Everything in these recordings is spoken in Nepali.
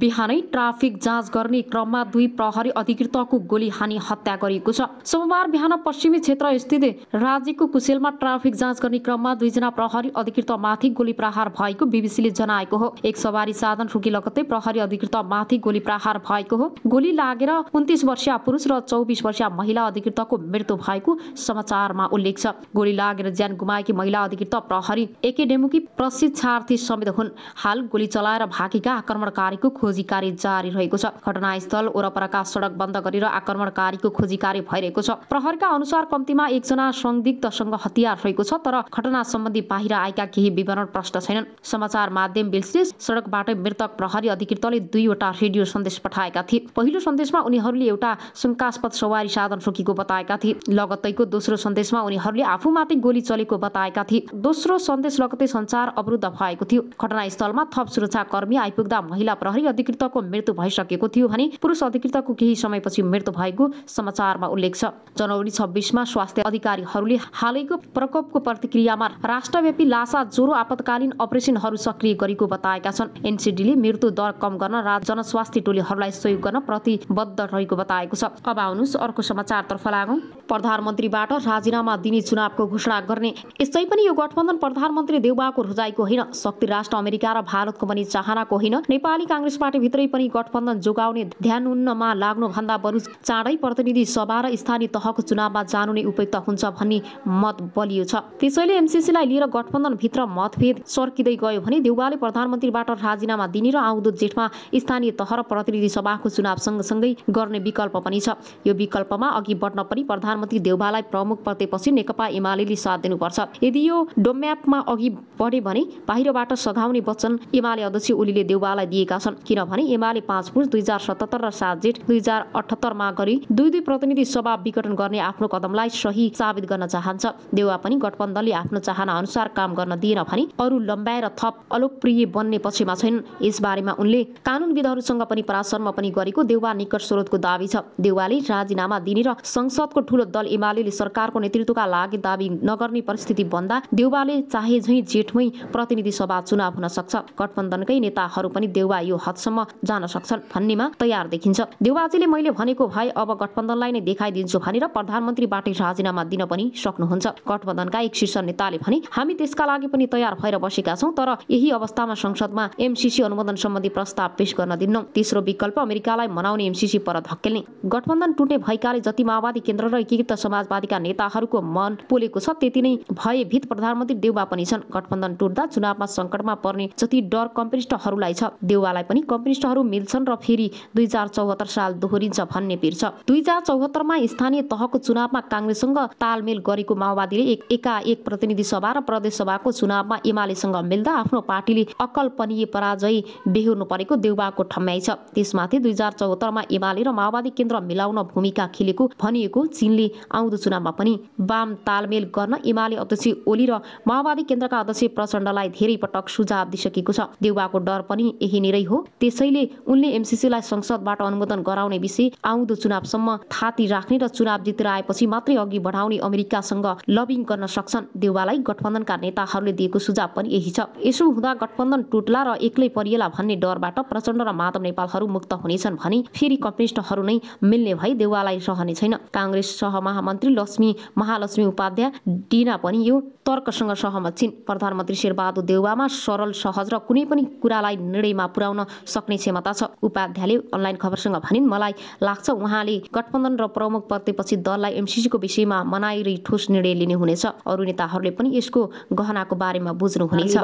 बिहानै ट्राफिक जाँच गर्ने क्रममा दुई प्रहरी अधिकृतको गोली हानी हत्या गरिएको छ सोमबार बिहान पश्चिमी क्षेत्र स्थित राज्यको कुशेलमा ट्राफिक जाँच गर्ने क्रममा दुईजना प्रहरी अधिकृत माथि गोली प्रहार भएको बिबिसीले जनाएको हो एक सवारी साधन रुकी लगत्तै प्रहरी अधिकृत माथि गोली प्रहार भएको हो गोली लागेर उन्तिस वर्षीय पुरुष र चौबिस वर्षीय महिला अधिकृतको मृत्यु भएको समाचारमा उल्लेख छ गोली लागेर ज्यान गुमाएकी महिला अधिकृत प्रहरी एकेडेमुकी प्रशिक्षार्थी समेत हुन् हाल गोली चलाएर भागेका आक्रमणकारीको खोजी कार्य जारी रहेको छ घटनास्थल वरपरका सडक बन्द गरेर आक्रमणकारीको खोजी कार्य भइरहेको छ प्रहरका अनुसार कम्तीमा एकजना संदिग्धसँग हतियार रहेको छ तर घटना सम्बन्धी बाहिर आएका केही विवरण प्रष्ट छैनन् समाचार माध्यम बिल्सले सडकबाट मृतक प्रहरी अधिकृतले दुईवटा रेडियो सन्देश पठाएका थिए पहिलो सन्देशमा उनीहरूले एउटा शङ्कास्पद सवारी साधन रोकेको बताएका थिए लगत्तैको दोस्रो सन्देशमा उनीहरूले आफूमाथि गोली चलेको बताएका थिए दोस्रो सन्देश लगतै सञ्चार अवरुद्ध भएको थियो घटनास्थलमा थप सुरक्षा कर्मी आइपुग्दा महिला प्रहरी अधिकृतको मृत्यु भइसकेको थियो भने पुरुष अधिकृतको केही समयपछि मृत्यु भएको समाचारमा उल्लेख छ जनवरी छब्बिसमा स्वास्थ्य अधिकारीहरूले हालैको प्रकोपको प्रतिक्रियामा राष्ट्रव्यापी लासा ज्वरो आपतकालीन अपरेसनहरू सक्रिय गरेको बताएका छन् एनसिडीले मृत्यु दर कम गर्न रात जनस्वास्थ्य टोलीहरूलाई सहयोग गर्न प्रतिबद्ध रहेको बताएको छ अब आउनुहोस् अर्को समाचारतर्फ लागौँ प्रधानमन्त्रीबाट राजीनामा दिने चुनावको घोषणा गर्ने यसै पनि यो गठबन्धन प्रधानमन्त्री देउबाको रुजाइको होइन शक्ति राष्ट्र अमेरिका र भारतको पनि चाहनाको होइन नेपाली काङ्ग्रेस पार्टीभित्रै पनि गठबन्धन जोगाउने ध्यान उन्नमा लाग्नुभन्दा बरु चाँडै प्रतिनिधि सभा र स्थानीय तहको चुनावमा जानु नै उपयुक्त हुन्छ भन्ने मत बलियो छ त्यसैले एमसिसीलाई लिएर गठबन्धनभित्र मतभेद सर्किँदै गयो भने देउवाले प्रधानमन्त्रीबाट राजीनामा दिने र आउँदो जेठमा स्थानीय तह र प्रतिनिधि सभाको चुनाव सँगसँगै गर्ने विकल्प पनि छ यो विकल्पमा अघि बढ्न पनि प्रधानमन्त्री देउवालाई प्रमुख प्रत्येपछि नेकपा एमाले साथ दिनुपर्छ यदि यो डोम्यापमा अघि बढ्यो भने बाहिरबाट सघाउने वचन एमाले अध्यक्ष ओलीले देउवालाई दिएका छन् भने एमाले पाँच पुस दुई हजार सतहत्तर र सात जेठ दुई हजार अठहत्तरमा गरी दुई दुई प्रतिनिधि सभा विघटन गर्ने आफ्नो कदमलाई सही साबित गर्न चाहन्छ देउवा पनि गठबन्धनले आफ्नो चाहना अनुसार काम गर्न दिएन भने अरू लम्बाएर थप अलोकप्रिय बन्ने पक्षमा छैनन् यसबारेमा उनले कानुनविदहरूसँग पनि परामर्शमा पनि गरेको देउवा निकट स्रोतको दावी छ देउवाले राजीनामा दिने र संसदको ठूलो दल एमाले सरकारको नेतृत्वका लागि दावी नगर्ने परिस्थिति बन्दा देउवाले चाहे झैँ जेठमै प्रतिनिधि सभा चुनाव हुन सक्छ गठबन्धनकै नेताहरू पनि देउवा यो हत हदसम्म जान सक्छन् भन्नेमा तयार देखिन्छ देउबाजीले मैले भनेको भाइ अब गठबन्धनलाई नै देखाइदिन्छु भनेर प्रधानमन्त्रीबाटै राजीनामा दिन पनि सक्नुहुन्छ गठबन्धनका एक शीर्ष नेताले भने हामी त्यसका लागि पनि तयार भएर बसेका छौँ तर यही अवस्थामा संसदमा एमसिसी अनुमोदन सम्बन्धी प्रस्ताव पेश गर्न दिन्नौ तेस्रो विकल्प अमेरिकालाई मनाउने एमसिसी पर धकेल्ने गठबन्धन टुट्ने भएकाले जति माओवादी केन्द्र र एकीकृत समाजवादीका नेताहरूको मन पोलेको छ त्यति नै भयभीत प्रधानमन्त्री देउवा पनि छन् गठबन्धन टुट्दा चुनावमा सङ्कटमा पर्ने जति डर कम्पेरिस्टहरूलाई छ देउवालाई पनि कम्युनिस्टहरू मिल्छन् र फेरि दुई हजार चौहत्तर साल दोहोरिन्छ भन्ने पिर छ दुई हजार चौहत्तरमा स्थानीय तहको चुनावमा काङ्ग्रेससँग तालमेल गरेको माओवादीले एक एकाएक प्रतिनिधि सभा र प्रदेश सभाको चुनावमा एमालेसँग मिल्दा आफ्नो पार्टीले अकल्पनीय पराजय बेहोर्नु परेको देउबाको ठम्म्याइ छ त्यसमाथि दुई हजार चौहत्तरमा एमाले र माओवादी केन्द्र मिलाउन भूमिका खेलेको भनिएको चीनले आउँदो चुनावमा पनि वाम तालमेल गर्न एमाले अध्यक्ष ओली र माओवादी केन्द्रका अध्यक्ष प्रचण्डलाई धेरै पटक सुझाव दिइसकेको छ देउबाको डर पनि यही नै हो त्यसैले उनले एमसिसीलाई संसदबाट अनुमोदन गराउने विषय आउँदो चुनावसम्म थाती राख्ने र चुनाव जितेर आएपछि मात्रै अघि बढाउने अमेरिकासँग लबिङ गर्न सक्छन् देउवालाई गठबन्धनका नेताहरूले दिएको सुझाव पनि यही छ यसो हुँदा गठबन्धन टुट्ला र एक्लै परिएला भन्ने डरबाट प्रचण्ड र माधव नेपालहरू मुक्त हुनेछन् भने फेरि कम्युनिस्टहरू नै मिल्ने भई देउवालाई सहने छैन काङ्ग्रेस सहमहामन्त्री लक्ष्मी महालक्ष्मी उपाध्याय डिना पनि यो तर्कसँग सहमत छिन् प्रधानमन्त्री शेरबहादुर देउवामा सरल सहज र कुनै पनि कुरालाई निर्णयमा पुर्याउन सक्ने क्षमता छ उपाध्यायले अनलाइन खबरसँग भनिन् मलाई लाग्छ उहाँले गठबन्धन र प्रमुख पदपछि दललाई एमसिसीको विषयमा मनाइरी ठोस निर्णय लिने हुनेछ अरू नेताहरूले पनि यसको गहनाको बारेमा बुझ्नुहुनेछ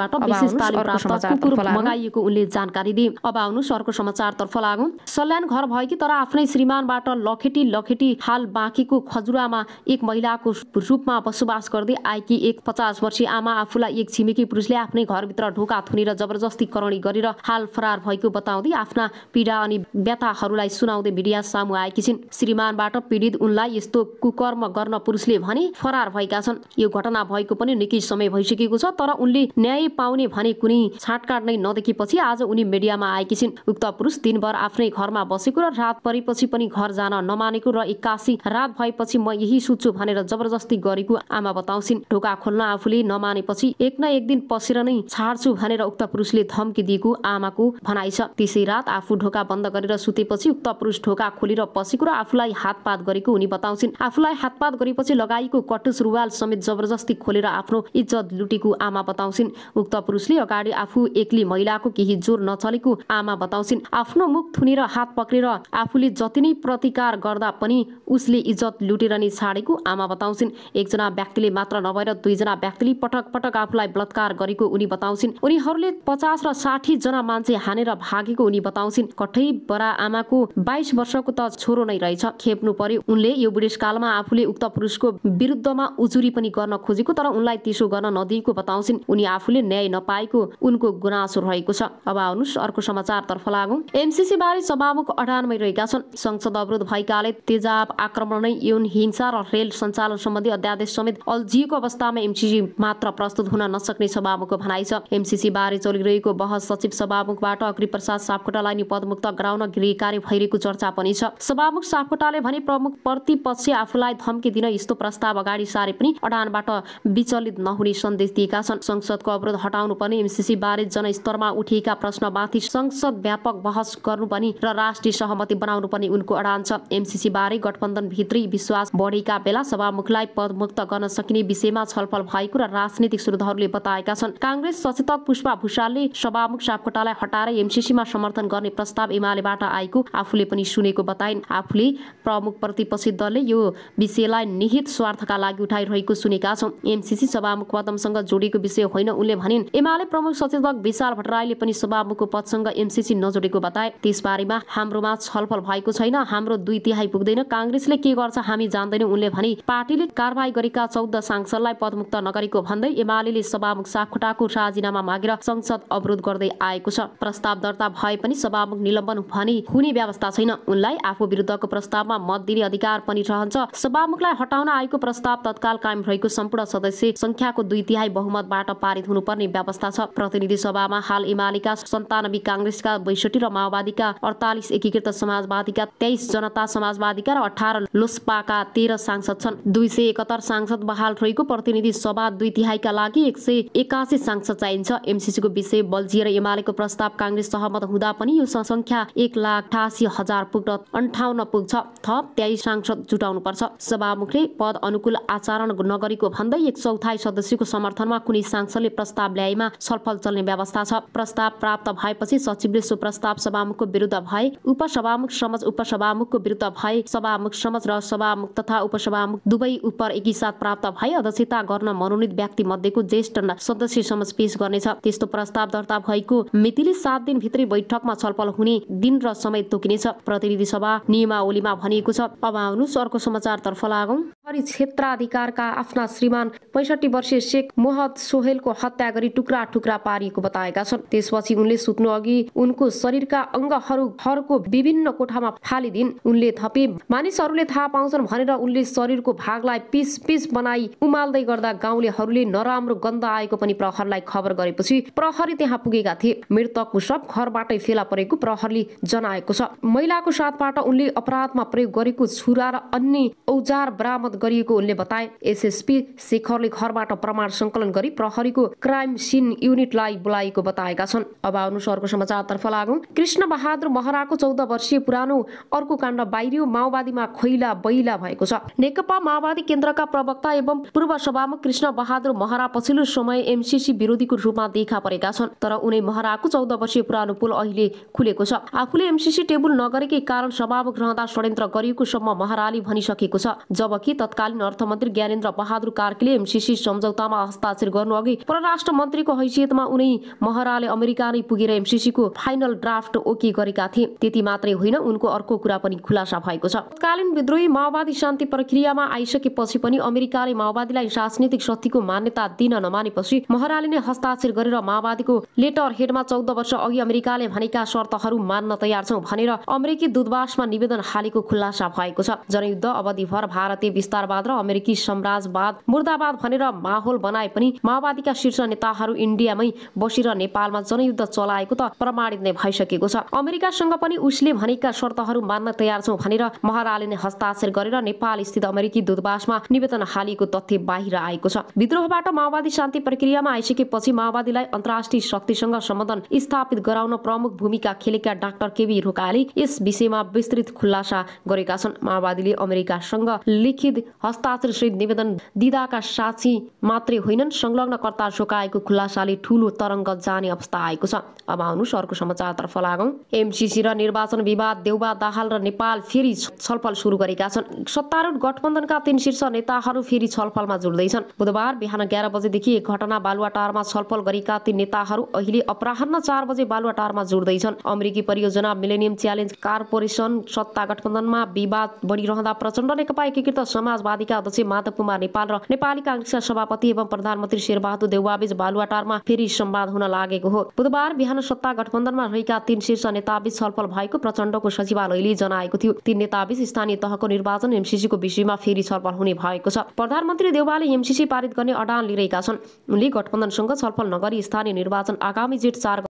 मगाइएको उनले जानकारी दिए अब आउनुहोस् अर्को समाचारतर्फ लागौँ सल्यान घर भएकी तर आफ्नै श्रीमानबाट लखेटी लखेटी हाल बाँकीको खजुरामा एक महिलाको रूपमा बसोबास गर्दै आएकी एक पचास वर्षीय आमा आफूलाई एक छिमेकी पुरुषले आफ्नै घरभित्र ढोका थुनेर जबरजस्ती करणी गरेर हाल फरार भएको बताउँदै आफ्ना पीडा अनि व्यथाहरूलाई सुनाउँदै मिडिया सामु आएकी छिन् श्रीमानबाट पीडित उनलाई यस्तो कुकर्म गर्न पुरुषले भने फरार भएका छन् यो घटना भएको पनि निकै समय भइसकेको छ तर उनले न्याय पाउने भने कुनै छाटकाट नै नदेखेपछि आज उनी मिडियामा आएकी छिन् उक्त पुरुष दिनभर आफ्नै घरमा बसेको र रात परेपछि पनि घर जान नमानेको र एक्कासी रात भएपछि म यही सुत्छु भनेर जबरजस्ती गरेको आमा बताउँछिन् ढोका खोल्न आफूले नमानेपछि एक न एक दिन पसेर नै छाड्छु भनेर उक्त पुरुषले धम्की दिएको आमाको भनाइ छ रात आफू ढोका बन्द गरेर सुतेपछि उक्त पुरुष ढोका खोलेर पसेको र आफूलाई हातपात गरेको उनी बताउँछिन् आफूलाई हातपात गरेपछि लगाएको कटुस रुवाल समेत जबरजस्ती खोलेर आफ्नो इज्जत लुटेको आमा बताउँछिन् उक्त पुरुषले अगाडि आफू एक्ली महिलाको केही जोर नचलेको आमा बताउँछिन् आफ्नो मुख थुनेर हात पक्रेर आफूले जति नै प्रतिकार गर्दा पनि उसले इज्जत लुटेर नै छाडेको आमा बताउँछिन् एकजना व्यक्तिले मात्र नभएर दुईजना व्यक्तिले पटक पटक आफूलाई बलात्कार गरेको उनी बताउँछिन् उनीहरूले पचास र साठी जना मान्छे हानेर भागेको उनी बताउँछिन् कठै बरा आमाको बाइस वर्षको त छोरो नै रहेछ खेप्नु पर्यो उनले यो बुढेसकालमा आफूले उक्त पुरुषको विरुद्धमा उजुरी पनि गर्न खोजेको तर उनलाई त्यसो गर्न नदिएको बताउँछिन् उनी आफूले न्याय नपाएको उनको गुनासो रहेको छ अब आउनुहोस् अर्को समाचारतर्फ लागौ एमसिसी बारे सभामुख अडानमै रहेका छन् संसद अवरोध भएकाले तेजाब आक्रमण नै यौन हिंसा र रेल सञ्चालन सम्बन्धी अध्यादेश समेत अल्झिएको अवस्थामा एमसिसी मात्र प्रस्तुत हुन नसक्ने सभामुखको भनाइ छ एमसिसी बारे चलिरहेको बहस सचिव सभामुखबाट अग्रिपर प्रसाद सापकोटालाई नि पदमुक्त गराउन गृह कार्य भइरहेको चर्चा पनि छ सभामुख सापकोटाले भने प्रमुख प्रतिपक्ष आफूलाई धम्की दिन यस्तो प्रस्ताव अगाडि सारे पनि अडानबाट विचलित नहुने सन्देश दिएका छन् संसदको अवरोध हटाउनु पर्ने एमसिसी बारे जनस्तरमा उठिएका प्रश्नमाथि संसद व्यापक बहस गर्नुपर्ने र राष्ट्रिय सहमति बनाउनु पर्ने उनको अडान छ एमसिसी बारे गठबन्धन भित्री विश्वास बढेका बेला सभामुखलाई पदमुक्त गर्न सकिने विषयमा छलफल भएको र राजनीतिक सूत्रहरूले बताएका छन् काङ्ग्रेस सचेतक पुष्पा भूषालले सभामुख सापकोटालाई हटाएर एमसिसी कृषिमा समर्थन गर्ने प्रस्ताव एमालेबाट आएको आफूले पनि सुनेको बताइन् आफूले प्रमुख प्रतिपक्षी दलले यो विषयलाई निहित स्वार्थका लागि उठाइरहेको सुनेका छौँ एमसिसी सभामुख पदमसँग जोडिएको विषय होइन उनले भनिन् एमाले प्रमुख सचेतक विशाल भट्टराईले पनि सभामुखको पदसँग एमसिसी नजोडेको बताए त्यसबारेमा हाम्रोमा छलफल भएको छैन हाम्रो दुई तिहाई पुग्दैन काङ्ग्रेसले के गर्छ हामी जान्दैनौँ उनले भने पार्टीले कारवाही गरेका चौध सांसदलाई पदमुक्त नगरेको भन्दै एमाले सभामुख सापकोटाको राजीनामा मागेर संसद अवरोध गर्दै आएको छ प्रस्ताव दर्ता भए पनि सभामुख निलम्बन भने हुने व्यवस्था छैन उनलाई आफू विरुद्धको प्रस्तावमा मत दिने अधिकार पनि रहन्छ सभामुखलाई हटाउन आएको प्रस्ताव तत्काल कायम रहेको सम्पूर्ण सदस्य संख्याको दुई तिहाई बहुमतबाट पारित हुनुपर्ने व्यवस्था छ प्रतिनिधि सभामा हाल एमालेका सन्तानब्बे काङ्ग्रेसका बैसठी र माओवादीका अडतालिस एकीकृत समाजवादीका तेइस जनता समाजवादीका र अठार लोसपाका तेह्र सांसद छन् दुई सय एकहत्तर सांसद बहाल रहेको प्रतिनिधि सभा दुई तिहाईका लागि एक सय एकासी सांसद चाहिन्छ एमसिसीको विषय बल्झिएर एमालेको प्रस्ताव काङ्ग्रेस सहमत हुँदा पनि यो संख्या एक लाख अठासी हजार पुग्न अन्ठाउन्न पुग्छ थप त्याई सांसद जुटाउनु पर्छ सभामुखले पद अनुकूल आचरण नगरेको भन्दै एक चौथाई सदस्यको समर्थनमा कुनै सांसदले प्रस्ताव ल्याएमा छलफल चल्ने व्यवस्था छ प्रस्ताव प्राप्त भएपछि सचिवले सो प्रस्ताव सभामुखको विरुद्ध भए उपसभामुख समाज उपसभामुखको विरुद्ध भए सभामुख समाज र सभामुख तथा उपसभामुख दुवै उप एकैसाथ प्राप्त भए अध्यक्षता गर्न मनोनित व्यक्ति मध्येको ज्येष्ठ सदस्य समझ पेश गर्नेछ त्यस्तो प्रस्ताव दर्ता भएको मितिले सात दिन क्षेत्रीय बैठकमा छलफल हुने दिन र समय तोकिनेछ प्रतिनिधि सभा नियमावलीमा भनिएको छ अब आउनुहोस् अर्को समाचारतर्फ लागौँ हरि क्षेत्राधिकारका आफ्ना श्रीमान पैसठी वर्षीय शेख मोहद सोहेलको हत्या गरी टुक्रा टुक्रा पारिएको बताएका छन् त्यसपछि उनले सुत्नु अघि उनको शरीरका अङ्गहरू घरको विभिन्न कोठामा फालिदिन् उनले थपे मानिसहरूले थाहा पाउँछन् भनेर उनले शरीरको भागलाई पिस पिस बनाई उमाल्दै गर्दा गाउँलेहरूले नराम्रो गन्ध आएको पनि प्रहरलाई खबर गरेपछि प्रहरी त्यहाँ पुगेका थिए मृतकको सब घरबाटै फेला परेको प्रहरले जनाएको छ महिलाको साथबाट उनले अपराधमा प्रयोग गरेको छुरा र अन्य औजार बरामद गरिएको उनले बताए एसएसपी शेखरले घरबाट प्रमाण संकलन गरी प्रहरीको क्राइम सिन युनिटलाई बोलाएको बताएका छन् अब आउनुहोस् अर्को समाचारतर्फ लागौँ कृष्ण बहादुर महराको चौध वर्षीय पुरानो अर्को काण्ड बाहिरियो माओवादीमा खैला बैला भएको छ नेकपा माओवादी केन्द्रका प्रवक्ता एवं पूर्व सभामुख कृष्ण बहादुर महरा पछिल्लो समय एमसिसी विरोधीको रूपमा देखा परेका छन् तर उनै महराको चौध वर्षीय पुरानो पुल अहिले खुलेको छ आफूले एमसिसी टेबल नगरेकै कारण सभामुख रहँदा षड्यन्त्र गरिएको सम्म महराली भनिसकेको छ जबकि तत्कालीन अर्थमन्त्री ज्ञानेन्द्र बहादुर कार्कीले एमसिसी सम्झौतामा हस्ताक्षर गर्नु अघि परराष्ट्र मन्त्रीको हैसियतमा उनी महराले अमेरिका नै पुगेर एमसिसीको फाइनल ड्राफ्ट ओके गरेका थिए त्यति मात्रै होइन उनको अर्को कुरा पनि खुलासा भएको छ तत्कालीन विद्रोही माओवादी शान्ति प्रक्रियामा आइसकेपछि पनि अमेरिकाले माओवादीलाई राजनीतिक शक्तिको मान्यता दिन नमानेपछि महराले नै हस्ताक्षर गरेर माओवादीको लेटर हेडमा चौध वर्ष अघि अमेरिका अमेरिकाले भनेका शर्तहरू मान्न तयार छौँ भनेर अमेरिकी दूतावासमा निवेदन हालेको खुलासा भएको छ जनयुद्ध अवधिभर भारतीय विस्तारवाद र अमेरिकी साम्राजवाद मुर्दाबाद भनेर माहौल बनाए पनि माओवादीका शीर्ष नेताहरू इन्डियामै बसेर नेपालमा जनयुद्ध चलाएको त प्रमाणित नै भइसकेको छ अमेरिकासँग पनि उसले भनेका शर्तहरू मान्न तयार छौँ भनेर महाराले नै हस्ताक्षर गरेर नेपाल स्थित अमेरिकी दूतावासमा निवेदन हालिएको तथ्य बाहिर आएको छ विद्रोहबाट माओवादी शान्ति प्रक्रियामा आइसकेपछि माओवादीलाई अन्तर्राष्ट्रिय शक्तिसँग सम्बन्धन स्थापित गराउन बनाउन प्रमुख भूमिका खेलेका डाक्टर केबी रोकाले यस विषयमा विस्तृत खुलासा गरेका छन् माओवादीले अमेरिकासँग लिखित हस्ताक्षरसहित निवेदन दिँदाका साक्षी मात्रै होइनन् संलग्नकर्ता झोकाएको खुलासाले ठूलो तरङ्ग जाने अवस्था आएको छ अब आउनु अर्को समाचारतर्फ लागौ एमसिसी र निर्वाचन विवाद देउबा दाहाल र नेपाल फेरि छलफल सुरु गरेका छन् सत्तारूढ गठबन्धनका तीन शीर्ष नेताहरू फेरि छलफलमा जुट्दैछन् बुधबार बिहान एघार बजेदेखि घटना बालुवाटारमा छलफल गरेका ती नेताहरू अहिले अपराह चार बजे बालुवा कटारमा जोड्दैछन् अमेरिकी परियोजना मिलेनियम च्यालेन्ज कार्पोरेसन सत्ता गठबन्धनमा विवाद बढिरहँदा प्रचण्ड नेकपा एकीकृत समाजवादीका अध्यक्ष माधव कुमार नेपाल र नेपाली काङ्ग्रेसका सभापति एवं प्रधानमन्त्री शेरबहादुर देउवाबीच बालुवाटारमा फेरि संवाद हुन लागेको हो बुधबार बिहान सत्ता गठबन्धनमा रहेका तीन शीर्ष नेताबीच छलफल भएको प्रचण्डको सचिवालयले जनाएको थियो तीन नेताबीच स्थानीय तहको निर्वाचन एमसिसीको विषयमा फेरि छलफल हुने भएको छ प्रधानमन्त्री देउवाले एमसिसी पारित गर्ने अडान लिइरहेका छन् उनले गठबन्धनसँग छलफल नगरी स्थानीय निर्वाचन आगामी जेठ चार